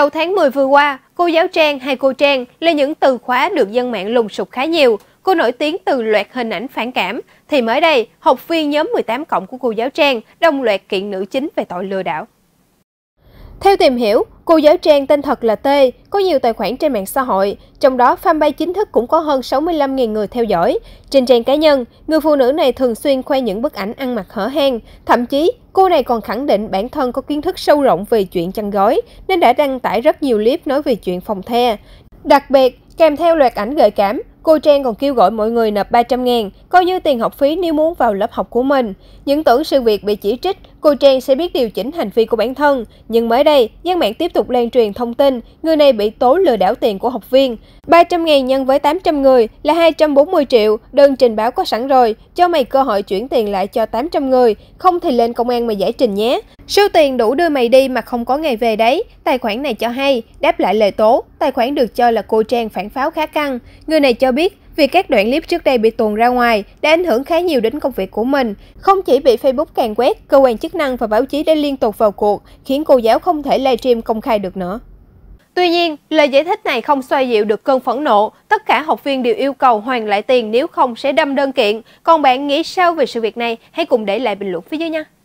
Đầu tháng 10 vừa qua, cô giáo Trang hay cô Trang là những từ khóa được dân mạng lùng sục khá nhiều. Cô nổi tiếng từ loạt hình ảnh phản cảm. Thì mới đây, học viên nhóm 18 cộng của cô giáo Trang đồng loạt kiện nữ chính về tội lừa đảo. Theo tìm hiểu, Cô giáo trang tên thật là T, có nhiều tài khoản trên mạng xã hội, trong đó fanpage chính thức cũng có hơn 65.000 người theo dõi. Trên trang cá nhân, người phụ nữ này thường xuyên khoe những bức ảnh ăn mặc hở hang. Thậm chí, cô này còn khẳng định bản thân có kiến thức sâu rộng về chuyện chăn gói, nên đã đăng tải rất nhiều clip nói về chuyện phòng the. Đặc biệt, kèm theo loạt ảnh gợi cảm, Cô Trang còn kêu gọi mọi người nộp 300 ngàn, coi như tiền học phí nếu muốn vào lớp học của mình. Những tưởng sự việc bị chỉ trích, cô Trang sẽ biết điều chỉnh hành vi của bản thân. Nhưng mới đây, gian mạng tiếp tục lan truyền thông tin, người này bị tố lừa đảo tiền của học viên. 300.000 nhân với 800 người là 240 triệu, đơn trình báo có sẵn rồi, cho mày cơ hội chuyển tiền lại cho 800 người, không thì lên công an mà giải trình nhé. Sưu tiền đủ đưa mày đi mà không có ngày về đấy, tài khoản này cho hay, đáp lại lời tố, tài khoản được cho là cô Trang phản pháo khá căng. Người này cho biết, vì các đoạn clip trước đây bị tuồn ra ngoài đã ảnh hưởng khá nhiều đến công việc của mình. Không chỉ bị Facebook càng quét, cơ quan chức năng và báo chí đã liên tục vào cuộc, khiến cô giáo không thể livestream công khai được nữa. Tuy nhiên, lời giải thích này không xoay dịu được cơn phẫn nộ. Tất cả học viên đều yêu cầu hoàn lại tiền nếu không sẽ đâm đơn kiện. Còn bạn nghĩ sao về sự việc này? Hãy cùng để lại bình luận phía dưới nha.